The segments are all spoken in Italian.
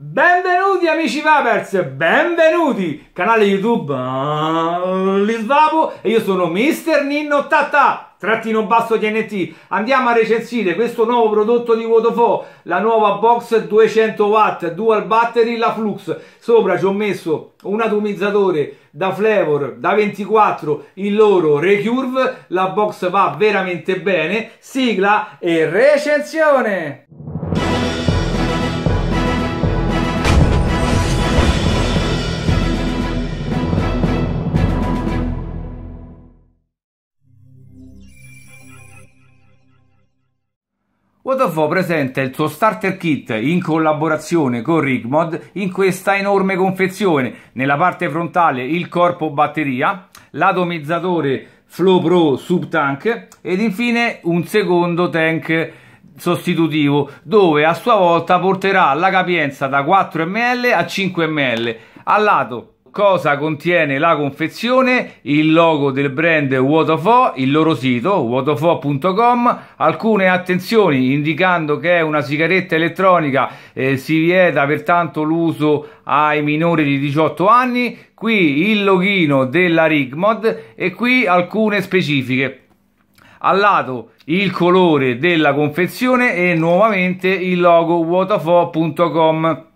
Benvenuti amici Vapers, benvenuti! Canale YouTube uh, eh, Lisvapo e io sono Mister Ninno Tata, trattino basso TNT. Andiamo a recensire questo nuovo prodotto di Wotofo, la nuova box 200 watt dual battery la Flux. Sopra ci ho messo un atomizzatore da Flavor, da 24, il loro Recurve. La box va veramente bene. Sigla e recensione! God of War presenta il suo starter kit in collaborazione con Rigmod in questa enorme confezione. Nella parte frontale il corpo batteria, l'atomizzatore Flow Pro Subtank ed infine un secondo tank sostitutivo dove a sua volta porterà la capienza da 4 ml a 5 ml. Al lato cosa contiene la confezione, il logo del brand Waterfall, il loro sito waterfall.com, alcune attenzioni indicando che è una sigaretta elettronica, eh, si vieta pertanto l'uso ai minori di 18 anni, qui il loghino della Rigmod e qui alcune specifiche. Al lato il colore della confezione e nuovamente il logo waterfall.com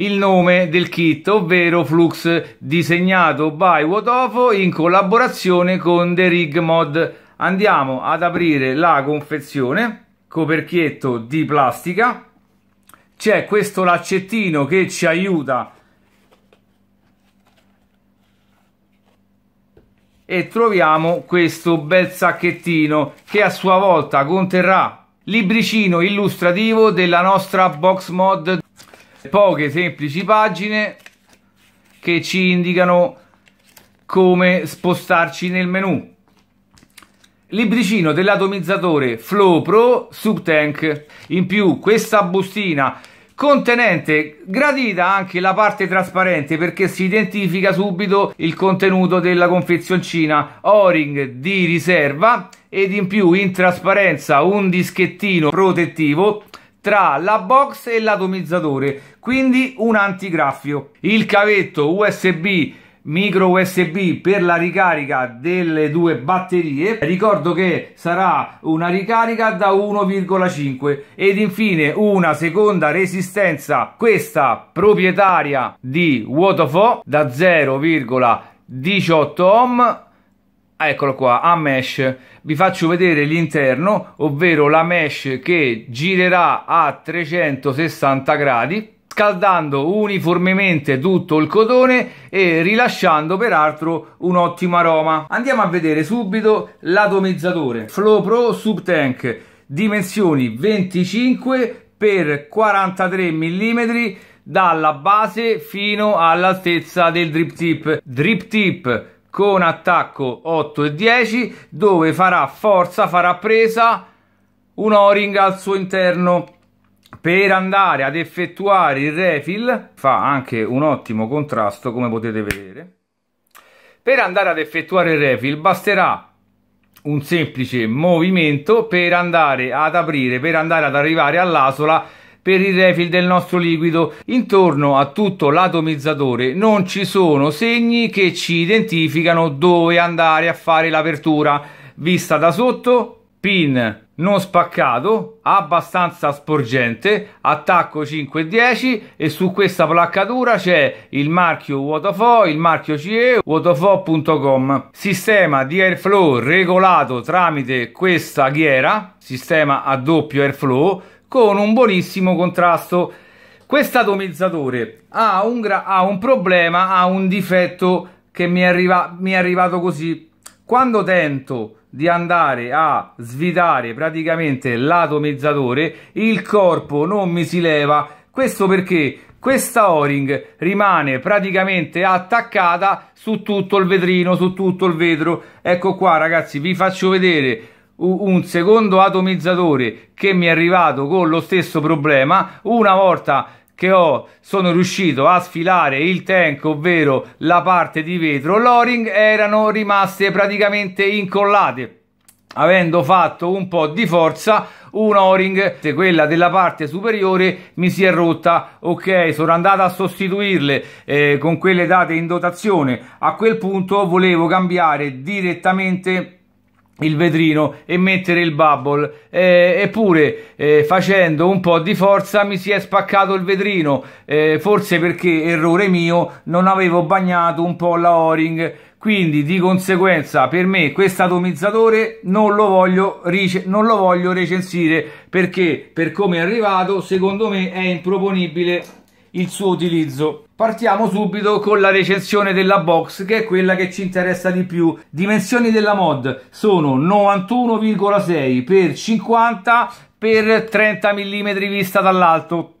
il nome del kit, ovvero Flux disegnato by Wotofo in collaborazione con The Rig Mod. Andiamo ad aprire la confezione, coperchietto di plastica, c'è questo laccettino che ci aiuta e troviamo questo bel sacchettino che a sua volta conterrà libricino illustrativo della nostra box mod poche semplici pagine che ci indicano come spostarci nel menu. Libricino dell'atomizzatore Flow Pro Subtank. In più questa bustina contenente gradita anche la parte trasparente perché si identifica subito il contenuto della confezioncina O-ring di riserva ed in più in trasparenza un dischettino protettivo tra la box e l'atomizzatore, quindi un antigraffio. Il cavetto USB micro USB per la ricarica delle due batterie. Ricordo che sarà una ricarica da 1,5 ed infine una seconda resistenza, questa proprietaria di waterfall da 0,18 ohm Ah, eccolo qua, a mesh, vi faccio vedere l'interno, ovvero la mesh che girerà a 360 gradi, scaldando uniformemente tutto il cotone e rilasciando peraltro un ottimo aroma. Andiamo a vedere subito l'atomizzatore Flow Pro Subtank, dimensioni 25 x 43 mm dalla base fino all'altezza del drip tip. Drip tip con attacco 8 e 10 dove farà forza, farà presa un O-ring al suo interno per andare ad effettuare il refill fa anche un ottimo contrasto come potete vedere per andare ad effettuare il refill basterà un semplice movimento per andare ad aprire per andare ad arrivare all'asola per il refill del nostro liquido. Intorno a tutto l'atomizzatore non ci sono segni che ci identificano dove andare a fare l'apertura. Vista da sotto, pin non spaccato, abbastanza sporgente, attacco 5-10 e su questa placcatura c'è il marchio Waterfo, il marchio CE, waterfo.com. Sistema di airflow regolato tramite questa ghiera, sistema a doppio airflow, con un buonissimo contrasto. Quest'atomizzatore ha un, ha un problema, ha un difetto che mi è, arriva mi è arrivato così. Quando tento di andare a svitare praticamente l'atomizzatore, il corpo non mi si leva. Questo perché questa O-ring rimane praticamente attaccata su tutto il vetrino, su tutto il vetro. Ecco qua ragazzi, vi faccio vedere un secondo atomizzatore che mi è arrivato con lo stesso problema una volta che ho, sono riuscito a sfilare il tank, ovvero la parte di vetro, l'Oring erano rimaste praticamente incollate. Avendo fatto un po' di forza, un O-ring, quella della parte superiore, mi si è rotta. Ok, sono andato a sostituirle eh, con quelle date in dotazione. A quel punto volevo cambiare direttamente il vetrino e mettere il bubble eh, eppure eh, facendo un po' di forza mi si è spaccato il vetrino eh, forse perché errore mio non avevo bagnato un po' la O-ring quindi di conseguenza per me questo atomizzatore non lo voglio, non lo voglio recensire perché per come è arrivato secondo me è improponibile il suo utilizzo. Partiamo subito con la recensione della box che è quella che ci interessa di più. Dimensioni della mod sono 91,6 x 50 x 30 mm vista dall'alto.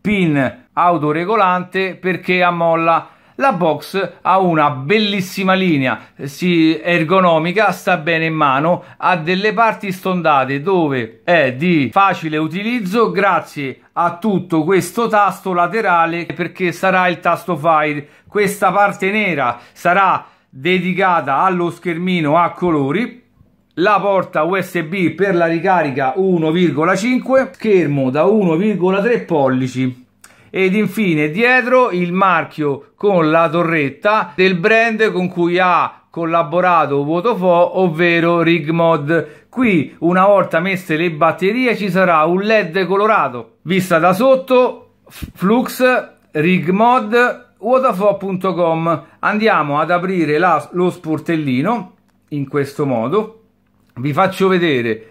Pin autoregolante perché ammolla. La box ha una bellissima linea, si ergonomica, sta bene in mano, ha delle parti stondate dove è di facile utilizzo grazie a tutto questo tasto laterale perché sarà il tasto file questa parte nera sarà dedicata allo schermino a colori la porta USB per la ricarica 1,5 schermo da 1,3 pollici ed infine dietro il marchio con la torretta del brand con cui ha collaborato Votofo ovvero Rigmod Qui, una volta messe le batterie, ci sarà un LED colorato. Vista da sotto, Flux, Rig Mod, waterfall.com. Andiamo ad aprire la, lo sportellino in questo modo. Vi faccio vedere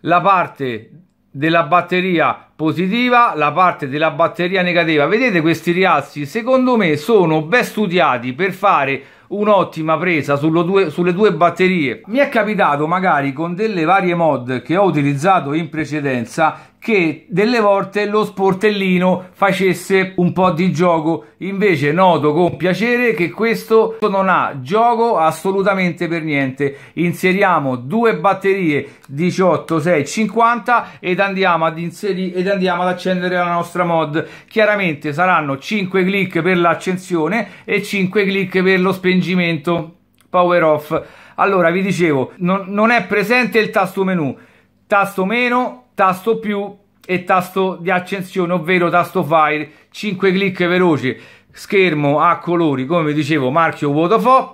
la parte della batteria positiva, la parte della batteria negativa. Vedete questi rialzi? Secondo me sono ben studiati per fare un'ottima presa due, sulle due batterie. Mi è capitato magari con delle varie mod che ho utilizzato in precedenza che delle volte lo sportellino facesse un po' di gioco. Invece noto con piacere che questo non ha gioco assolutamente per niente. Inseriamo due batterie 18650 ed andiamo ad inserire ed andiamo ad accendere la nostra mod. Chiaramente saranno 5 clic per l'accensione e 5 clic per lo spengimento power off. Allora vi dicevo, non, non è presente il tasto menu. Tasto meno tasto più e tasto di accensione, ovvero tasto file, 5 clic veloci, schermo a colori, come dicevo, marchio Wotofo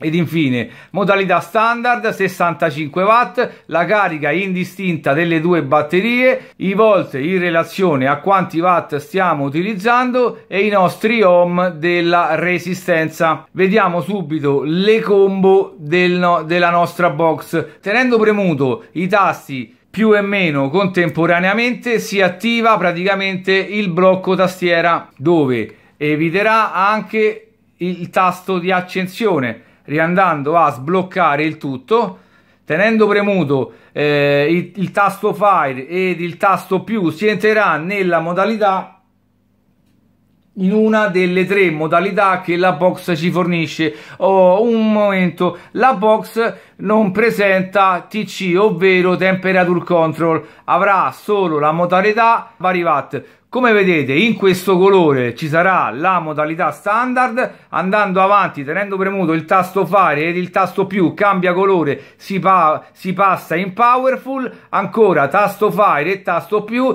ed infine modalità standard 65 watt la carica indistinta delle due batterie i volt in relazione a quanti watt stiamo utilizzando e i nostri ohm della resistenza vediamo subito le combo del no, della nostra box tenendo premuto i tasti più e meno contemporaneamente si attiva praticamente il blocco tastiera dove eviterà anche il tasto di accensione riandando a sbloccare il tutto tenendo premuto eh, il, il tasto file ed il tasto più si entrerà nella modalità in una delle tre modalità che la box ci fornisce. Oh, un momento, la box non presenta TC, ovvero temperature control, avrà solo la modalità vari watt. Come vedete in questo colore ci sarà la modalità standard, andando avanti tenendo premuto il tasto fare ed il tasto più cambia colore, si, pa si passa in powerful, ancora tasto fire e tasto più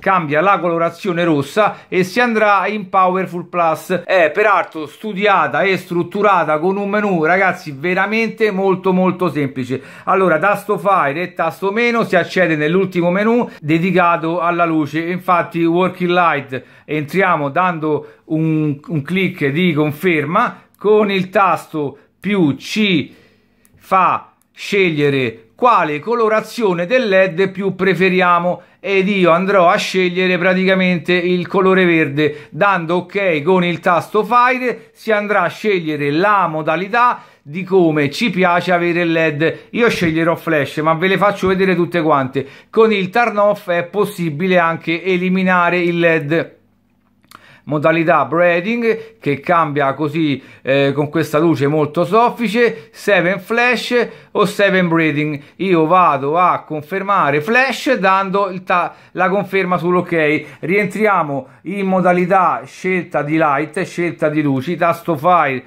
cambia la colorazione rossa e si andrà in Powerful Plus. È peraltro studiata e strutturata con un menu, ragazzi, veramente molto molto semplice. Allora, tasto file e tasto meno si accede nell'ultimo menu dedicato alla luce. Infatti, Working Light entriamo dando un, un clic di conferma con il tasto più C fa scegliere quale colorazione del led più preferiamo ed io andrò a scegliere praticamente il colore verde dando ok con il tasto fire si andrà a scegliere la modalità di come ci piace avere il led io sceglierò flash ma ve le faccio vedere tutte quante con il turn off è possibile anche eliminare il led modalità braiding che cambia così eh, con questa luce molto soffice, 7 Flash o 7 braiding Io vado a confermare Flash dando la conferma sull'ok. Rientriamo in modalità scelta di light, scelta di luci, tasto file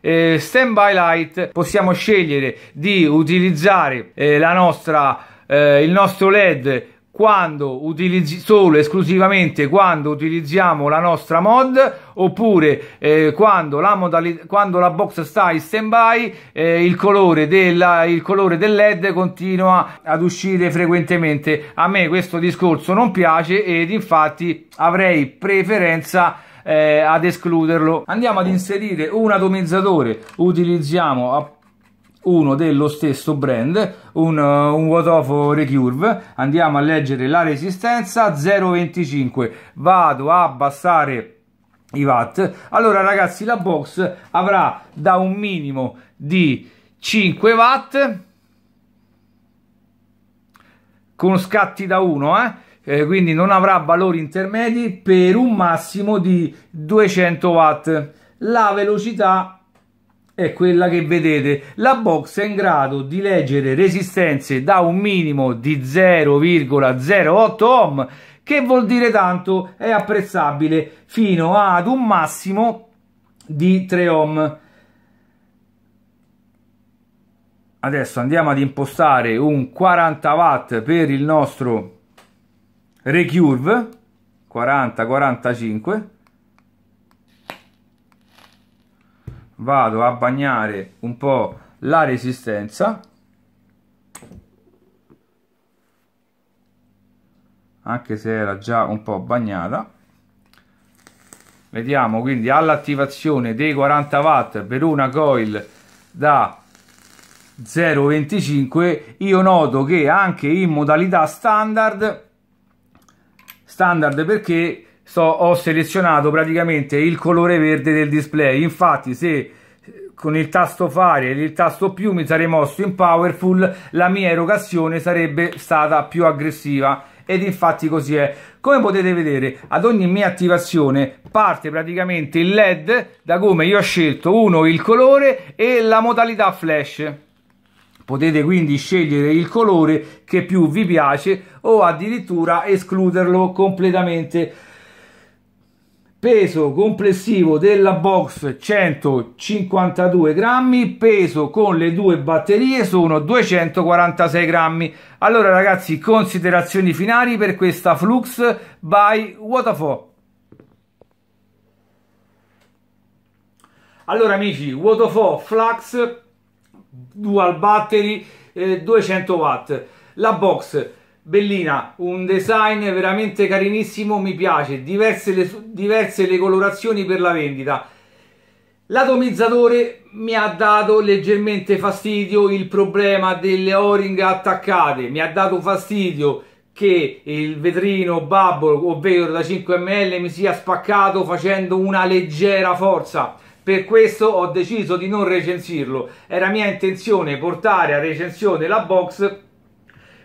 eh, stand by light possiamo scegliere di utilizzare eh, la nostra eh, il nostro led quando utilizzi, solo esclusivamente quando utilizziamo la nostra mod oppure eh, quando, la modalità, quando la box sta in stand by eh, il, colore della, il colore del led continua ad uscire frequentemente a me questo discorso non piace ed infatti avrei preferenza eh, ad escluderlo andiamo ad inserire un atomizzatore utilizziamo appunto uno dello stesso brand, un, uh, un Wotofo Recurve, andiamo a leggere la resistenza 0,25, vado a abbassare i watt, allora ragazzi la box avrà da un minimo di 5 watt con scatti da 1, eh? Eh, quindi non avrà valori intermedi per un massimo di 200 watt. La velocità è quella che vedete la box è in grado di leggere resistenze da un minimo di 0,08 ohm che vuol dire tanto è apprezzabile fino ad un massimo di 3 ohm adesso andiamo ad impostare un 40 watt per il nostro recurve 40 45 vado a bagnare un po' la resistenza anche se era già un po' bagnata vediamo quindi all'attivazione dei 40 watt per una coil da 0,25 io noto che anche in modalità standard standard perché so, ho selezionato praticamente il colore verde del display infatti se con il tasto fare e il tasto più mi sarei mosso in powerful la mia erogazione sarebbe stata più aggressiva ed infatti così è come potete vedere ad ogni mia attivazione parte praticamente il led da come io ho scelto uno il colore e la modalità flash potete quindi scegliere il colore che più vi piace o addirittura escluderlo completamente peso complessivo della box 152 grammi peso con le due batterie sono 246 grammi allora ragazzi considerazioni finali per questa flux by waterfall allora amici waterfall flux dual battery eh, 200 watt la box Bellina, un design veramente carinissimo, mi piace, diverse le, diverse le colorazioni per la vendita. L'atomizzatore mi ha dato leggermente fastidio il problema delle o-ring attaccate, mi ha dato fastidio che il vetrino bubble, ovvero da 5 ml, mi sia spaccato facendo una leggera forza. Per questo ho deciso di non recensirlo. Era mia intenzione portare a recensione la box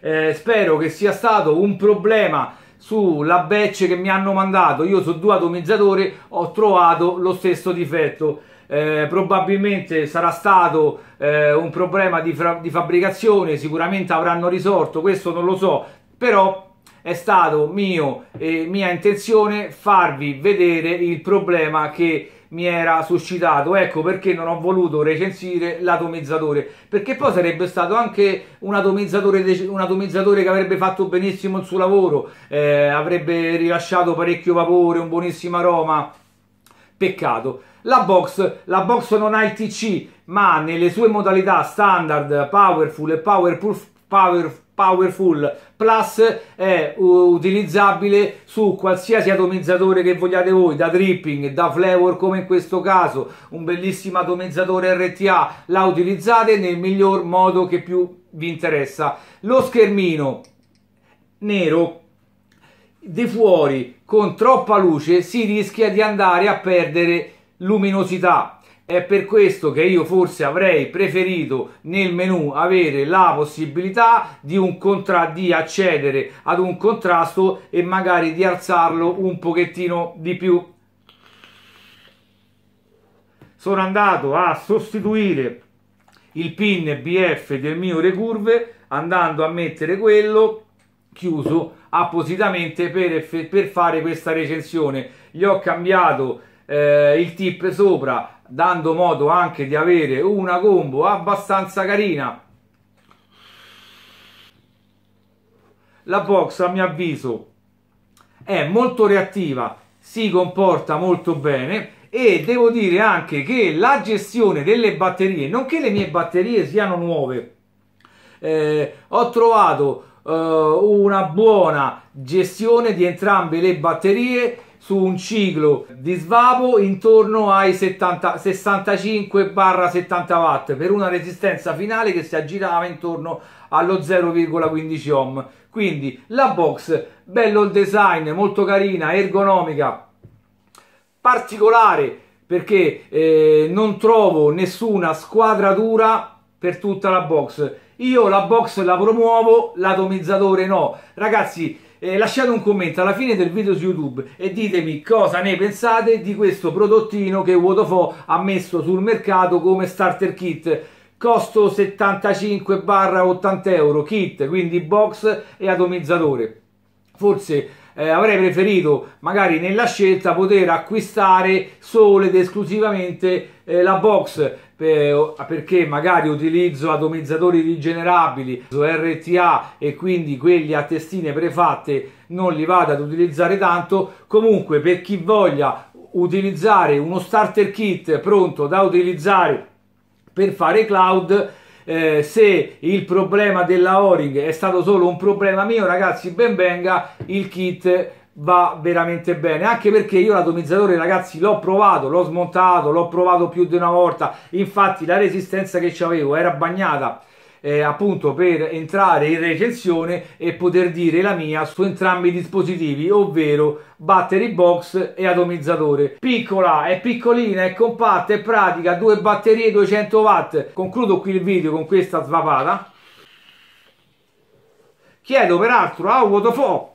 eh, spero che sia stato un problema sulla batch che mi hanno mandato. Io su due atomizzatori ho trovato lo stesso difetto. Eh, probabilmente sarà stato eh, un problema di, di fabbricazione, sicuramente avranno risorto, questo non lo so, però è stato mio e mia intenzione farvi vedere il problema che mi era suscitato. Ecco perché non ho voluto recensire l'atomizzatore, perché poi sarebbe stato anche un atomizzatore, un atomizzatore che avrebbe fatto benissimo il suo lavoro, eh, avrebbe rilasciato parecchio vapore, un buonissimo aroma. Peccato. La box, la box non ha il TC, ma nelle sue modalità standard, powerful e powerful, power, Powerful Plus è utilizzabile su qualsiasi atomizzatore che vogliate voi, da dripping, da flavor come in questo caso, un bellissimo atomizzatore RTA, la utilizzate nel miglior modo che più vi interessa. Lo schermino nero di fuori con troppa luce si rischia di andare a perdere luminosità è per questo che io forse avrei preferito nel menu avere la possibilità di, un contra- di accedere ad un contrasto e magari di alzarlo un pochettino di più. Sono andato a sostituire il pin BF del mio recurve andando a mettere quello chiuso appositamente per, per fare questa recensione. Gli ho cambiato eh, il tip sopra dando modo anche di avere una combo abbastanza carina la box a mio avviso è molto reattiva si comporta molto bene e devo dire anche che la gestione delle batterie non che le mie batterie siano nuove eh, ho trovato eh, una buona gestione di entrambe le batterie su un ciclo di svapo intorno ai 65-70 watt per una resistenza finale che si aggirava intorno allo 0,15 ohm. Quindi la box, bello il design, molto carina, ergonomica, particolare perché eh, non trovo nessuna squadratura per tutta la box. Io la box la promuovo, l'atomizzatore no. Ragazzi, eh, lasciate un commento alla fine del video su YouTube e ditemi cosa ne pensate di questo prodottino che Wotofo ha messo sul mercato come starter kit costo 75-80 euro kit, quindi box e atomizzatore. Forse eh, avrei preferito magari nella scelta poter acquistare solo ed esclusivamente eh, la box Ah, perché magari utilizzo atomizzatori rigenerabili, RTA e quindi quelli a testine prefatte non li vado ad utilizzare tanto, comunque per chi voglia utilizzare uno starter kit pronto da utilizzare per fare cloud eh, se il problema della Oring è stato solo un problema mio ragazzi ben venga il kit va veramente bene anche perché io l'atomizzatore ragazzi l'ho provato l'ho smontato l'ho provato più di una volta infatti la resistenza che avevo era bagnata eh, appunto per entrare in recensione e poter dire la mia su entrambi i dispositivi ovvero battery box e atomizzatore piccola è piccolina è compatta è pratica due batterie 200 watt concludo qui il video con questa svapata chiedo peraltro a Wotofop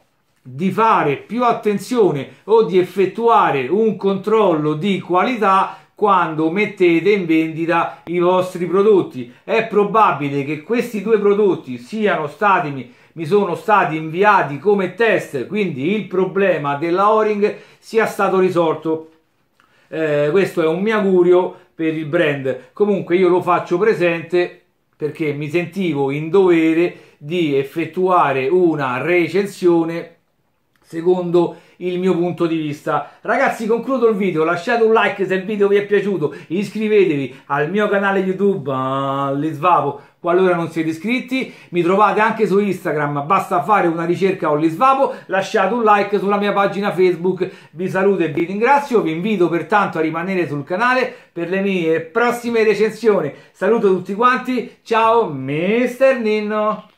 di fare più attenzione o di effettuare un controllo di qualità quando mettete in vendita i vostri prodotti. È probabile che questi due prodotti siano stati mi sono stati inviati come test, quindi il problema della o-ring sia stato risolto. Eh, questo è un mio augurio per il brand. Comunque io lo faccio presente perché mi sentivo in dovere di effettuare una recensione secondo il mio punto di vista. Ragazzi concludo il video, lasciate un like se il video vi è piaciuto, iscrivetevi al mio canale YouTube, uh, ah, Lisvapo, qualora non siete iscritti, mi trovate anche su Instagram, basta fare una ricerca o Lisvapo, lasciate un like sulla mia pagina Facebook, vi saluto e vi ringrazio, vi invito pertanto a rimanere sul canale per le mie prossime recensioni, saluto tutti quanti, ciao Mister Ninno!